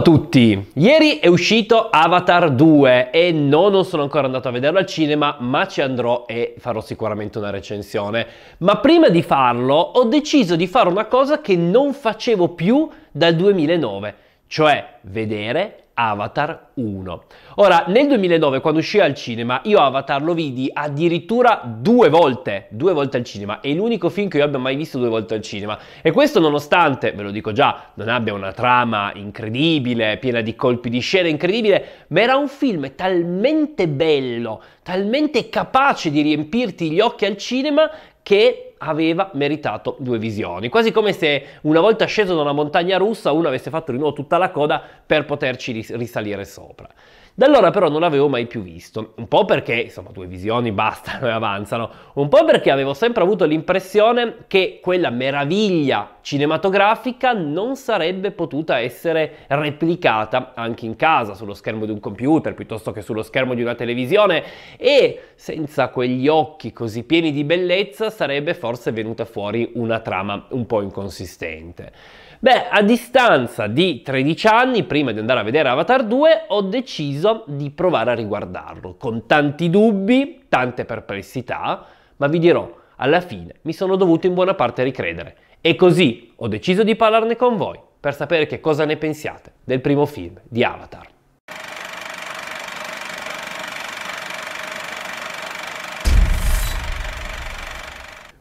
Ciao a tutti! Ieri è uscito Avatar 2 e no, non sono ancora andato a vederlo al cinema, ma ci andrò e farò sicuramente una recensione. Ma prima di farlo ho deciso di fare una cosa che non facevo più dal 2009, cioè vedere Avatar 1. Ora, nel 2009 quando uscì al cinema, io Avatar lo vidi addirittura due volte, due volte al cinema, è l'unico film che io abbia mai visto due volte al cinema. E questo nonostante, ve lo dico già, non abbia una trama incredibile, piena di colpi di scena incredibile, ma era un film talmente bello, talmente capace di riempirti gli occhi al cinema che aveva meritato due visioni, quasi come se una volta sceso da una montagna russa uno avesse fatto di nuovo tutta la coda per poterci risalire sopra. sopra. Da allora però non l'avevo mai più visto, un po' perché, insomma, due visioni bastano e avanzano, un po' perché avevo sempre avuto l'impressione che quella meraviglia cinematografica non sarebbe potuta essere replicata anche in casa, sullo schermo di un computer, piuttosto che sullo schermo di una televisione, e senza quegli occhi così pieni di bellezza sarebbe forse venuta fuori una trama un po' inconsistente. Beh, a distanza di 13 anni, prima di andare a vedere Avatar 2, ho deciso curioso di provare a riguardarlo, con tanti dubbi, tante perplessità, ma vi dirò, alla fine mi sono dovuto in buona parte ricredere. E così ho deciso di parlarne con voi per sapere che cosa ne pensiate del primo film di Avatar.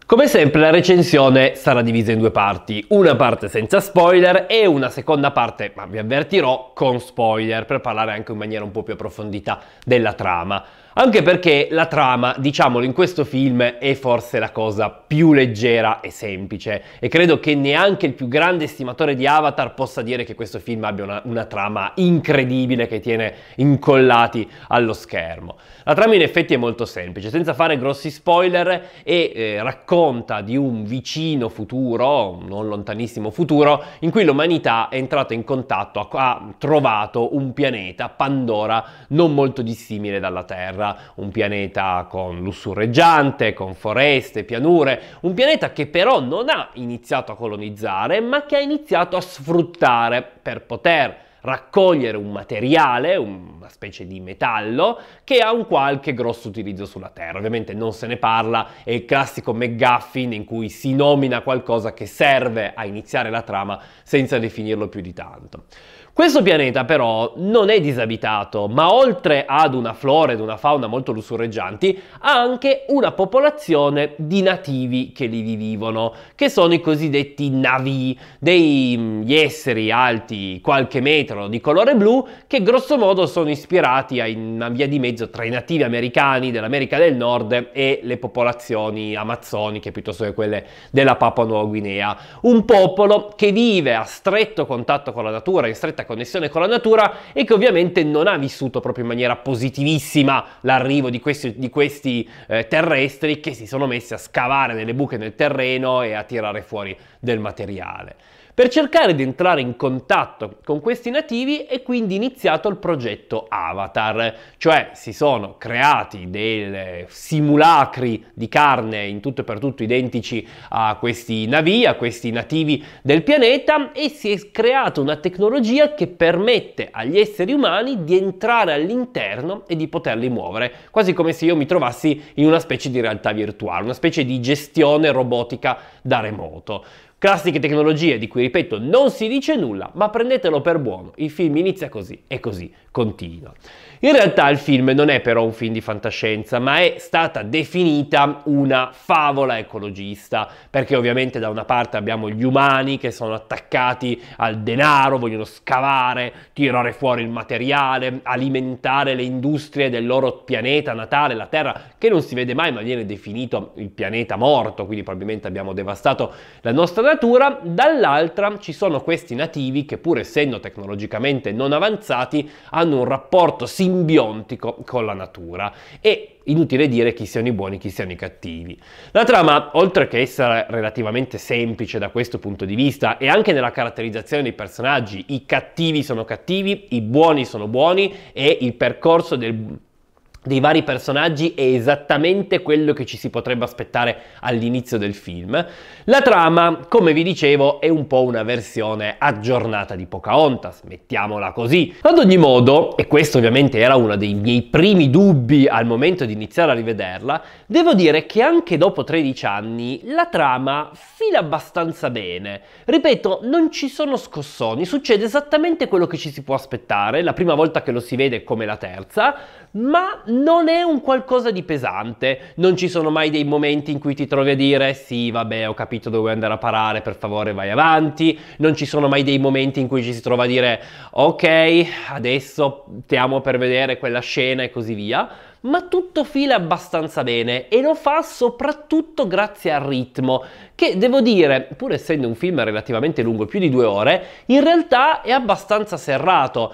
Come sempre la recensione sarà divisa in due parti, una parte senza spoiler e una seconda parte, ma vi avvertirò, con spoiler, per parlare anche in maniera un po' più approfondita della trama. Anche perché la trama, diciamolo, in questo film è forse la cosa più leggera e semplice e credo che neanche il più grande estimatore di Avatar possa dire che questo film abbia una, una trama incredibile che tiene incollati allo schermo. La trama in effetti è molto semplice, senza fare grossi spoiler e eh, racconta di un vicino futuro, non lontanissimo futuro, in cui l'umanità è entrata in contatto, ha trovato un pianeta, Pandora, non molto dissimile dalla Terra ancora un pianeta con lussureggiante, con foreste, pianure, un pianeta che però non ha iniziato a colonizzare, ma che ha iniziato a sfruttare per poter raccogliere un materiale, una specie di metallo, che ha un qualche grosso utilizzo sulla Terra. Ovviamente non se ne parla, è il classico McGuffin in cui si nomina qualcosa che serve a iniziare la trama senza definirlo più di tanto. Questo pianeta però non è disabitato, ma oltre ad una flora ed una fauna molto lussureggianti, ha anche una popolazione di nativi che lì vivono, che sono i cosiddetti navi, degli mm, esseri alti qualche metro di colore blu che grossomodo sono ispirati a una via di mezzo tra i nativi americani dell'America del Nord e le popolazioni amazzoniche piuttosto che quelle della Papua Nuova Guinea. Un popolo che vive a stretto contatto con la natura, in stretta connessione con la natura e che ovviamente non ha vissuto proprio in maniera positivissima l'arrivo di questi, di questi eh, terrestri che si sono messi a scavare delle buche nel terreno e a tirare fuori del materiale per cercare di entrare in contatto con questi nativi è quindi iniziato il progetto Avatar, cioè si sono creati dei simulacri di carne in tutto e per tutto identici a questi navi, a questi nativi del pianeta e si è creata una tecnologia che permette agli esseri umani di entrare all'interno e di poterli muovere, quasi come se io mi trovassi in una specie di realtà virtuale, una specie di gestione robotica da remoto. Classiche tecnologie di cui, ripeto, non si dice nulla, ma prendetelo per buono. Il film inizia così e così continua. In realtà il film non è però un film di fantascienza, ma è stata definita una favola ecologista, perché ovviamente da una parte abbiamo gli umani che sono attaccati al denaro, vogliono scavare, tirare fuori il materiale, alimentare le industrie del loro pianeta natale, la Terra, che non si vede mai, ma viene definito il pianeta morto, quindi probabilmente abbiamo devastato la nostra natura, dall'altra ci sono questi nativi che pur essendo tecnologicamente non avanzati hanno un rapporto simbiontico con la natura e inutile dire chi siano i buoni, e chi siano i cattivi. La trama, oltre che essere relativamente semplice da questo punto di vista e anche nella caratterizzazione dei personaggi, i cattivi sono cattivi, i buoni sono buoni e il percorso del dei vari personaggi è esattamente quello che ci si potrebbe aspettare all'inizio del film. La trama, come vi dicevo, è un po' una versione aggiornata di Pocahontas, mettiamola così. Ad ogni modo, e questo ovviamente era uno dei miei primi dubbi al momento di iniziare a rivederla, devo dire che anche dopo 13 anni la trama fila abbastanza bene. Ripeto, non ci sono scossoni, succede esattamente quello che ci si può aspettare, la prima volta che lo si vede come la terza, ma non è un qualcosa di pesante, non ci sono mai dei momenti in cui ti trovi a dire sì vabbè ho capito dove andare a parare, per favore vai avanti, non ci sono mai dei momenti in cui ci si trova a dire ok adesso stiamo per vedere quella scena e così via, ma tutto fila abbastanza bene e lo fa soprattutto grazie al ritmo, che devo dire, pur essendo un film relativamente lungo, più di due ore, in realtà è abbastanza serrato,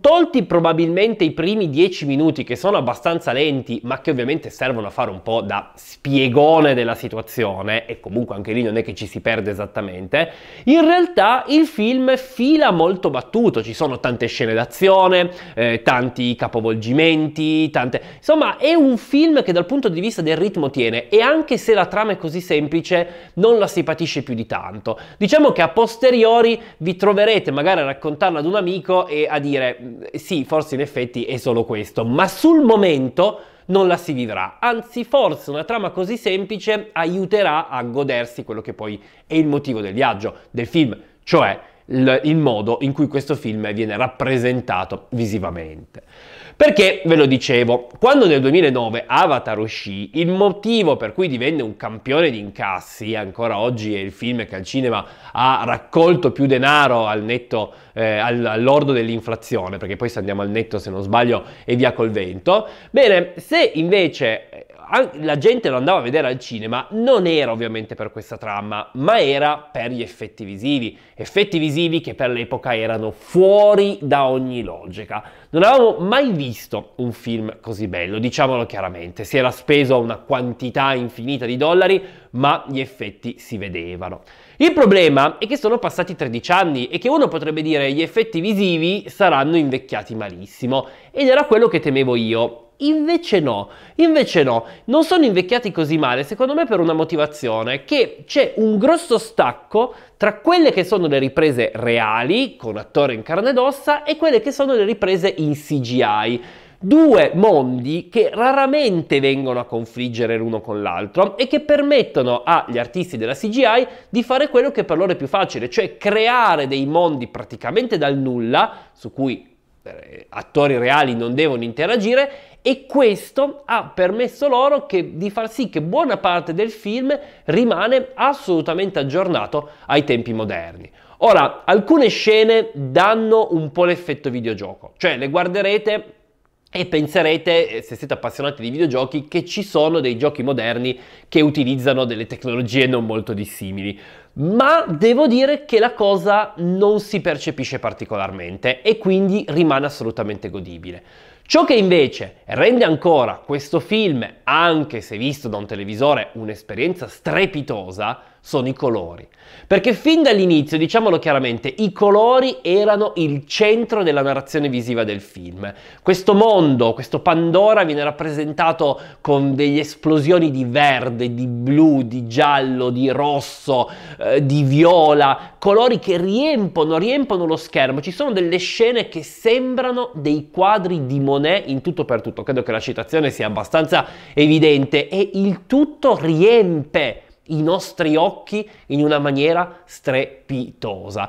tolti probabilmente i primi 10 minuti che sono abbastanza lenti, ma che ovviamente servono a fare un po' da spiegone della situazione, e comunque anche lì non è che ci si perde esattamente, in realtà il film fila molto battuto, ci sono tante scene d'azione, eh, tanti capovolgimenti, tante... insomma è un film che dal punto di vista del ritmo tiene e anche se la trama è così semplice non la si patisce più di tanto. Diciamo che a posteriori vi troverete magari a raccontarla ad un amico e a dire dire sì, forse in effetti è solo questo, ma sul momento non la si vivrà. Anzi, forse una trama così semplice aiuterà a godersi quello che poi è il motivo del viaggio, del film, cioè il modo in cui questo film viene rappresentato visivamente. Perché ve lo dicevo, quando nel 2009 Avatar uscì, il motivo per cui divenne un campione di incassi, ancora oggi è il film che al cinema ha raccolto più denaro al netto, eh, all'ordo dell'inflazione, perché poi se andiamo al netto se non sbaglio è via col vento. Bene, se invece la gente lo andava a vedere al cinema non era ovviamente per questa trama, ma era per gli effetti visivi, effetti visivi che per l'epoca erano fuori da ogni logica. Non avevamo mai visto un film così bello, diciamolo chiaramente, si era speso una quantità infinita di dollari, ma gli effetti si vedevano. Il problema è che sono passati 13 anni e che uno potrebbe dire gli effetti visivi saranno invecchiati malissimo ed era quello che temevo io Invece no, invece no, non sono invecchiati così male, secondo me per una motivazione, che c'è un grosso stacco tra quelle che sono le riprese reali, con attore in carne ed ossa, e quelle che sono le riprese in CGI due mondi che raramente vengono a confliggere l'uno con l'altro e che permettono agli artisti della CGI di fare quello che per loro è più facile, cioè creare dei mondi praticamente dal nulla, su cui eh, attori reali non devono interagire e questo ha permesso loro che, di far sì che buona parte del film rimane assolutamente aggiornato ai tempi moderni. Ora, alcune scene danno un po' l'effetto videogioco, cioè le guarderete e penserete, eh, se siete appassionati di videogiochi, che ci sono dei giochi moderni che utilizzano delle tecnologie non molto dissimili. Ma devo dire che la cosa non si percepisce particolarmente e quindi rimane assolutamente godibile. Ciò che invece rende ancora questo film, anche se visto da un televisore, un'esperienza strepitosa, sono i colori. Perché fin dall'inizio, diciamolo chiaramente, i colori erano il centro della narrazione visiva del film. Questo mondo, questo Pandora viene rappresentato con delle esplosioni di verde, di blu, di giallo, di rosso, eh, di viola, colori che riempono, riempono lo schermo. Ci sono delle scene che sembrano dei quadri di Monet in tutto per tutto. Credo che la citazione sia abbastanza evidente e il tutto riempie i nostri occhi in una maniera strepitosa.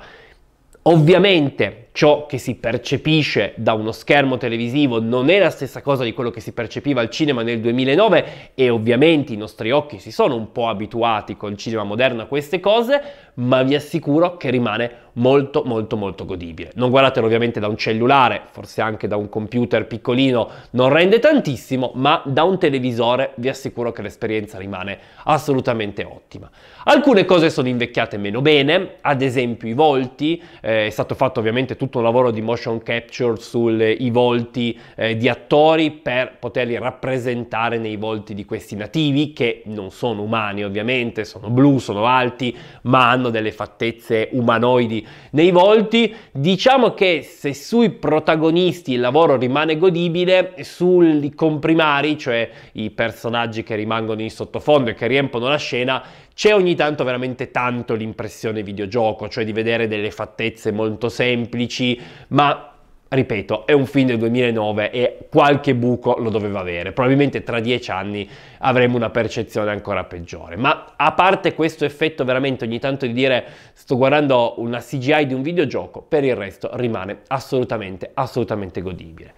Ovviamente ciò che si percepisce da uno schermo televisivo non è la stessa cosa di quello che si percepiva al cinema nel 2009 e ovviamente i nostri occhi si sono un po' abituati col cinema moderno a queste cose, ma vi assicuro che rimane molto molto molto godibile. Non guardatelo ovviamente da un cellulare, forse anche da un computer piccolino, non rende tantissimo, ma da un televisore vi assicuro che l'esperienza rimane assolutamente ottima. Alcune cose sono invecchiate meno bene, ad esempio i volti, eh, è stato fatto ovviamente tutto un lavoro di motion capture sui volti eh, di attori per poterli rappresentare nei volti di questi nativi che non sono umani ovviamente, sono blu, sono alti, ma hanno hanno delle fattezze umanoidi nei volti. Diciamo che se sui protagonisti il lavoro rimane godibile, sui comprimari, cioè i personaggi che rimangono in sottofondo e che riempono la scena, c'è ogni tanto veramente tanto l'impressione videogioco, cioè di vedere delle fattezze molto semplici, ma ripeto, è un film del 2009 e qualche buco lo doveva avere. Probabilmente tra dieci anni avremo una percezione ancora peggiore. Ma a parte questo effetto veramente ogni tanto di dire sto guardando una CGI di un videogioco, per il resto rimane assolutamente, assolutamente godibile.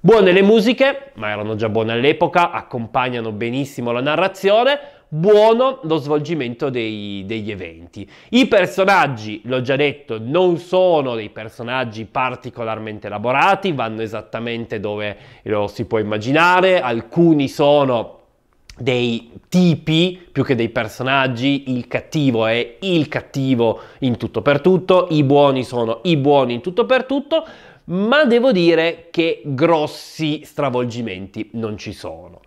Buone le musiche, ma erano già buone all'epoca, accompagnano benissimo la narrazione buono lo svolgimento dei, degli eventi. I personaggi, l'ho già detto, non sono dei personaggi particolarmente elaborati, vanno esattamente dove lo si può immaginare, alcuni sono dei tipi più che dei personaggi, il cattivo è il cattivo in tutto per tutto, i buoni sono i buoni in tutto per tutto, ma devo dire che grossi stravolgimenti non ci sono.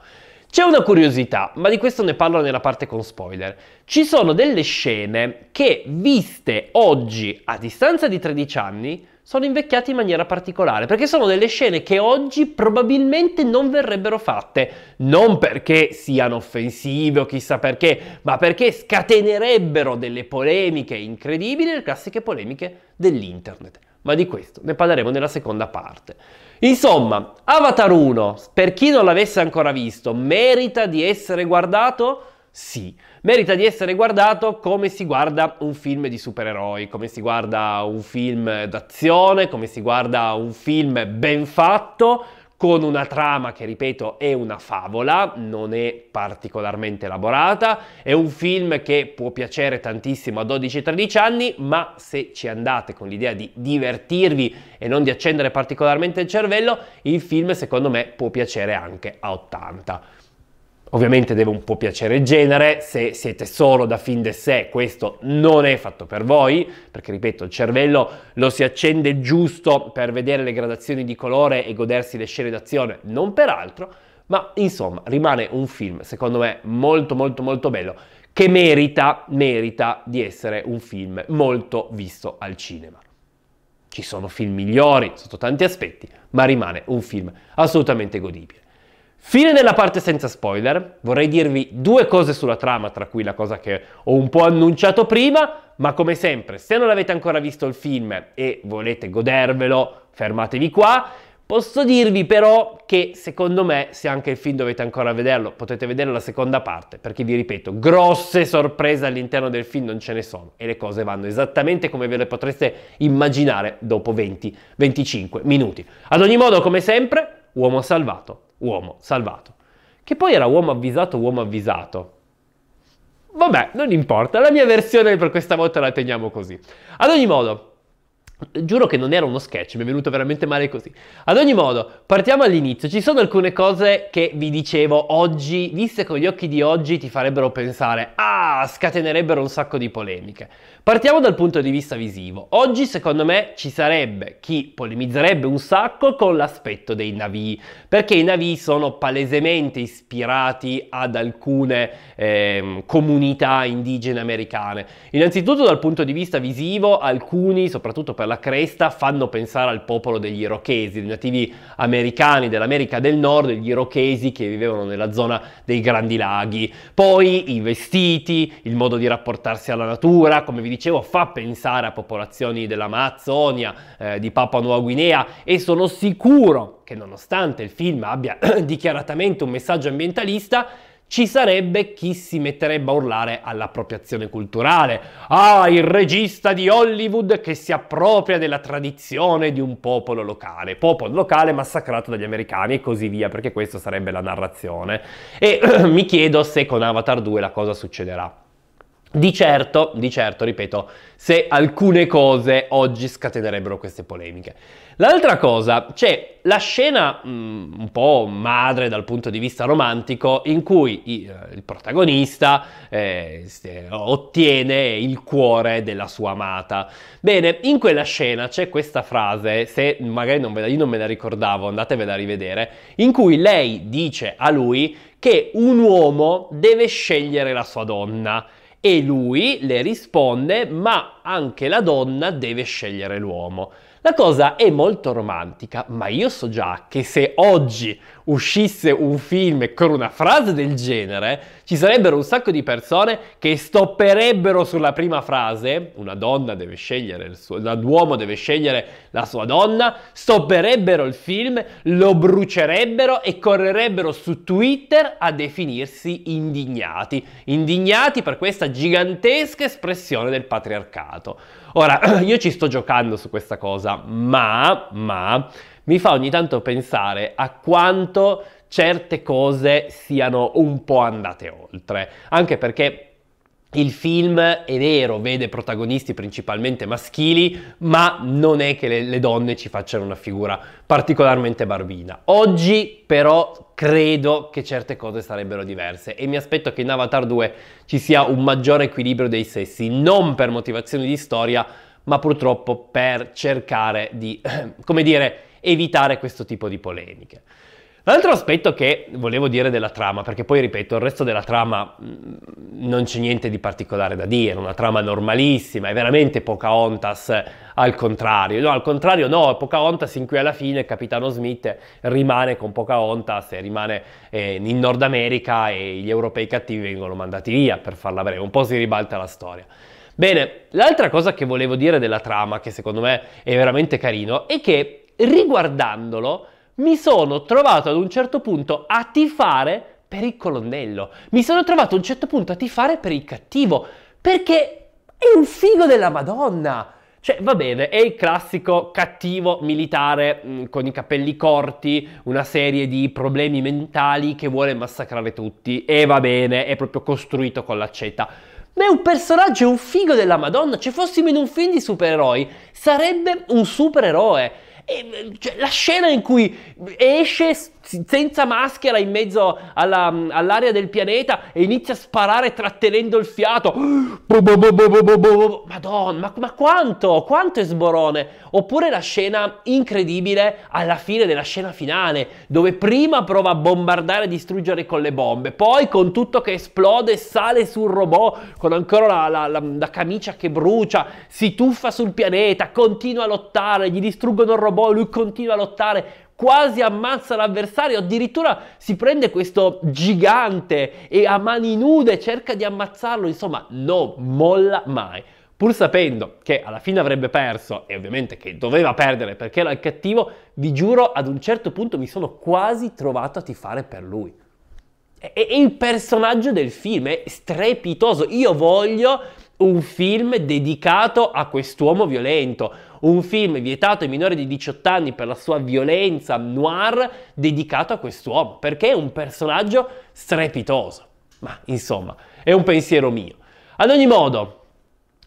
C'è una curiosità, ma di questo ne parlo nella parte con spoiler. Ci sono delle scene che, viste oggi a distanza di 13 anni, sono invecchiate in maniera particolare, perché sono delle scene che oggi probabilmente non verrebbero fatte, non perché siano offensive o chissà perché, ma perché scatenerebbero delle polemiche incredibili, le classiche polemiche dell'internet ma di questo ne parleremo nella seconda parte. Insomma, Avatar 1, per chi non l'avesse ancora visto, merita di essere guardato? Sì, merita di essere guardato come si guarda un film di supereroi, come si guarda un film d'azione, come si guarda un film ben fatto, con una trama che, ripeto, è una favola, non è particolarmente elaborata, è un film che può piacere tantissimo a 12-13 anni, ma se ci andate con l'idea di divertirvi e non di accendere particolarmente il cervello, il film secondo me può piacere anche a 80. Ovviamente deve un po' piacere il genere, se siete solo da fin de sé questo non è fatto per voi, perché ripeto il cervello lo si accende giusto per vedere le gradazioni di colore e godersi le scene d'azione, non per altro, ma insomma rimane un film secondo me molto molto molto bello che merita, merita di essere un film molto visto al cinema. Ci sono film migliori sotto tanti aspetti, ma rimane un film assolutamente godibile. Fine della parte senza spoiler, vorrei dirvi due cose sulla trama, tra cui la cosa che ho un po' annunciato prima, ma come sempre, se non avete ancora visto il film e volete godervelo, fermatevi qua. Posso dirvi però che secondo me, se anche il film dovete ancora vederlo, potete vedere la seconda parte, perché vi ripeto, grosse sorprese all'interno del film non ce ne sono e le cose vanno esattamente come ve le potreste immaginare dopo 20-25 minuti. Ad ogni modo, come sempre, uomo salvato uomo salvato. Che poi era uomo avvisato, uomo avvisato. Vabbè, non importa, la mia versione per questa volta la teniamo così. Ad ogni modo, Giuro che non era uno sketch, mi è venuto veramente male così. Ad ogni modo, partiamo all'inizio. Ci sono alcune cose che vi dicevo oggi, viste con gli occhi di oggi, ti farebbero pensare, ah, scatenerebbero un sacco di polemiche. Partiamo dal punto di vista visivo. Oggi, secondo me, ci sarebbe chi polemizzerebbe un sacco con l'aspetto dei navi, perché i navi sono palesemente ispirati ad alcune eh, comunità indigene americane. Innanzitutto dal punto di vista visivo, alcuni, soprattutto per alla cresta fanno pensare al popolo degli irochesi, dei nativi americani dell'America del Nord, gli irochesi che vivevano nella zona dei Grandi Laghi. Poi i vestiti, il modo di rapportarsi alla natura, come vi dicevo, fa pensare a popolazioni dell'Amazzonia, eh, di Papua Nuova Guinea e sono sicuro che nonostante il film abbia dichiaratamente un messaggio ambientalista, ci sarebbe chi si metterebbe a urlare all'appropriazione culturale. Ah, il regista di Hollywood che si appropria della tradizione di un popolo locale, popolo locale massacrato dagli americani e così via, perché questa sarebbe la narrazione. E mi chiedo se con Avatar 2 la cosa succederà. Di certo, di certo, ripeto, se alcune cose oggi scatenerebbero queste polemiche. L'altra cosa, c'è la scena mh, mm, un po' madre dal punto di vista romantico in cui i, eh, il protagonista eh, ottiene il cuore della sua amata. Bene, in quella scena c'è questa frase, se magari non ve la, io non me la ricordavo, andatevela a rivedere, in cui lei dice a lui che un uomo deve scegliere la sua donna e lui le risponde ma anche la donna deve scegliere l'uomo. La cosa è molto romantica, ma io so già che se oggi uscisse un film con una frase del genere, ci sarebbero un sacco di persone che stopperebbero sulla prima frase, una donna deve scegliere, suo, un uomo deve scegliere la sua donna, stopperebbero il film, lo brucerebbero e correrebbero su Twitter a definirsi indignati, indignati per questa gigantesca espressione del patriarcato. Ora, io ci sto giocando su questa cosa, ma, ma mi fa ogni tanto pensare a quanto certe cose siano un po' andate oltre, anche perché il film è vero, vede protagonisti principalmente maschili, ma non è che le, le, donne ci facciano una figura particolarmente barbina. Oggi però credo che certe cose sarebbero diverse e mi aspetto che in Avatar 2 ci sia un maggiore equilibrio dei sessi, non per motivazioni di storia, ma purtroppo per cercare di, come dire, evitare questo tipo di polemiche. L'altro aspetto che volevo dire della trama, perché poi ripeto, il resto della trama mm, non c'è niente di particolare da dire, è una trama normalissima, è veramente Pocahontas al contrario. No, al contrario no, è Pocahontas in cui alla fine il capitano Smith rimane con Pocahontas e rimane eh, in Nord America e gli europei cattivi vengono mandati via, per farla breve, un po' si ribalta la storia. Bene, l'altra cosa che volevo dire della trama, che secondo me è veramente carino, è che riguardandolo mi sono trovato ad un certo punto a tifare per il colonnello, mi sono trovato ad un certo punto a tifare per il cattivo, perché è un figo della Madonna. Cioè, va bene, è il classico cattivo militare mh, mm, con i capelli corti, una serie di problemi mentali che vuole massacrare tutti. E va bene, è proprio costruito con l'accetta. Ma è un personaggio, è un figo della Madonna. Se fossimo in un film di supereroi, sarebbe un supereroe. E, cioè, la scena in cui esce senza maschera in mezzo alla, mm, all'area del pianeta e inizia a sparare trattenendo il fiato. Madonna, ma, ma quanto, quanto è sborone! Oppure la scena incredibile alla fine della scena finale, dove prima prova a bombardare e distruggere con le bombe, poi con tutto che esplode sale sul robot con ancora la, la, la, la camicia che brucia, si tuffa sul pianeta, continua a lottare, gli distruggono il robot, lui continua a lottare quasi ammazza l'avversario, addirittura si prende questo gigante e a mani nude cerca di ammazzarlo, insomma non molla mai pur sapendo che alla fine avrebbe perso e ovviamente che doveva perdere perché era il cattivo, vi giuro ad un certo punto mi sono quasi trovato a tifare per lui. E, e il personaggio del film è strepitoso, io voglio un film dedicato a quest'uomo violento, un film vietato ai minori di 18 anni per la sua violenza noir dedicato a quest'uomo, perché è un personaggio strepitoso. Ma insomma, è un pensiero mio. Ad ogni modo,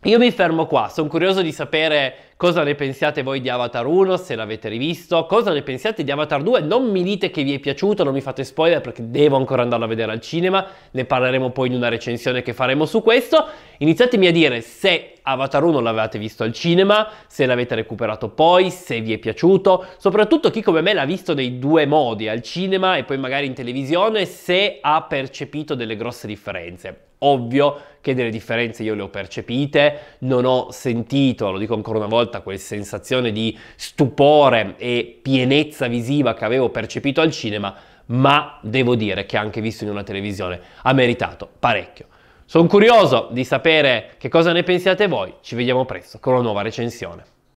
io mi fermo qua, sono curioso di sapere Cosa ne pensiate voi di Avatar 1, se l'avete rivisto? Cosa ne pensiate di Avatar 2? Non mi dite che vi è piaciuto, non mi fate spoiler perché devo ancora andarlo a vedere al cinema, ne parleremo poi in una recensione che faremo su questo. Iniziatemi a dire se Avatar 1 l'avevate visto al cinema, se l'avete recuperato poi, se vi è piaciuto, soprattutto chi come me l'ha visto nei due modi, al cinema e poi magari in televisione, se ha percepito delle grosse differenze. Ovvio che delle differenze io le ho percepite, non ho sentito, lo dico ancora una volta, volta quella sensazione di stupore e pienezza visiva che avevo percepito al cinema, ma devo dire che anche visto in una televisione ha meritato parecchio. Sono curioso di sapere che cosa ne pensiate voi, ci vediamo presto con una nuova recensione.